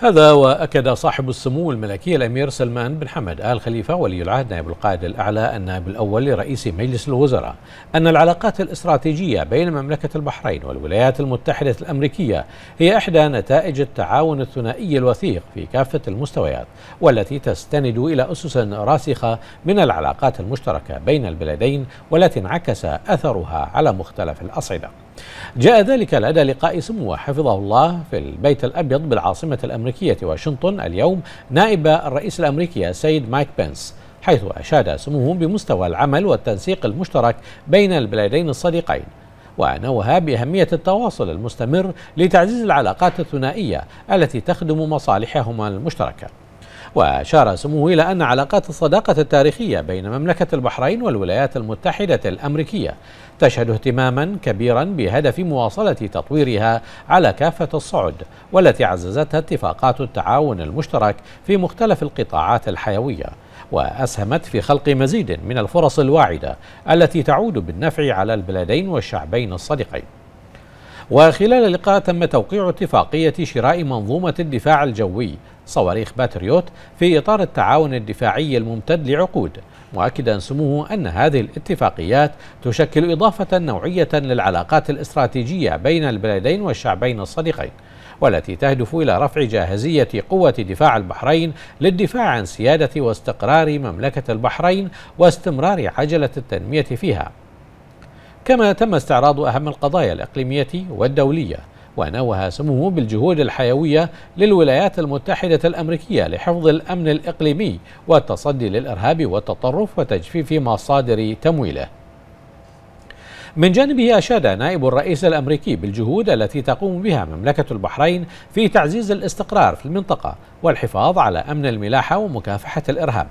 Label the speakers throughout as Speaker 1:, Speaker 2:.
Speaker 1: هذا وأكد صاحب السمو الملكي الأمير سلمان بن حمد آل خليفة ولي العهد نائب القائد الأعلى النائب الأول لرئيس مجلس الوزراء أن العلاقات الاستراتيجية بين مملكة البحرين والولايات المتحدة الأمريكية هي إحدى نتائج التعاون الثنائي الوثيق في كافة المستويات والتي تستند إلى أسس راسخة من العلاقات المشتركة بين البلدين والتي انعكس أثرها على مختلف الأصعدة جاء ذلك لدى لقاء سموه حفظه الله في البيت الأبيض بالعاصمة الأمريكية واشنطن اليوم نائب الرئيس الأمريكي السيد مايك بنس حيث أشاد سموه بمستوى العمل والتنسيق المشترك بين البلدين الصديقين ونوه بأهمية التواصل المستمر لتعزيز العلاقات الثنائية التي تخدم مصالحهما المشتركة وأشار سموه إلى أن علاقات الصداقة التاريخية بين مملكة البحرين والولايات المتحدة الأمريكية تشهد اهتماما كبيرا بهدف مواصلة تطويرها على كافة الصعد والتي عززتها اتفاقات التعاون المشترك في مختلف القطاعات الحيوية وأسهمت في خلق مزيد من الفرص الواعدة التي تعود بالنفع على البلدين والشعبين الصديقين وخلال اللقاء تم توقيع اتفاقية شراء منظومة الدفاع الجوي صواريخ باتريوت في إطار التعاون الدفاعي الممتد لعقود مؤكدا سموه أن هذه الاتفاقيات تشكل إضافة نوعية للعلاقات الاستراتيجية بين البلدين والشعبين الصديقين والتي تهدف إلى رفع جاهزية قوة دفاع البحرين للدفاع عن سيادة واستقرار مملكة البحرين واستمرار عجلة التنمية فيها كما تم استعراض أهم القضايا الإقليمية والدولية ونوه سموه بالجهود الحيوية للولايات المتحدة الأمريكية لحفظ الأمن الإقليمي والتصدي للإرهاب والتطرف وتجفيف مصادر تمويله من جانبه أشاد نائب الرئيس الأمريكي بالجهود التي تقوم بها مملكة البحرين في تعزيز الاستقرار في المنطقة والحفاظ على أمن الملاحة ومكافحة الإرهاب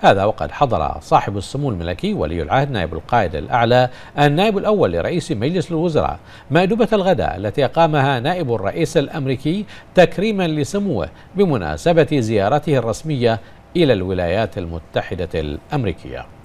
Speaker 1: هذا وقد حضر صاحب السمو الملكي ولي العهد نائب القائد الأعلى النائب الأول لرئيس مجلس الوزراء مأدبة الغداء التي أقامها نائب الرئيس الأمريكي تكريما لسموه بمناسبة زيارته الرسمية إلى الولايات المتحدة الأمريكية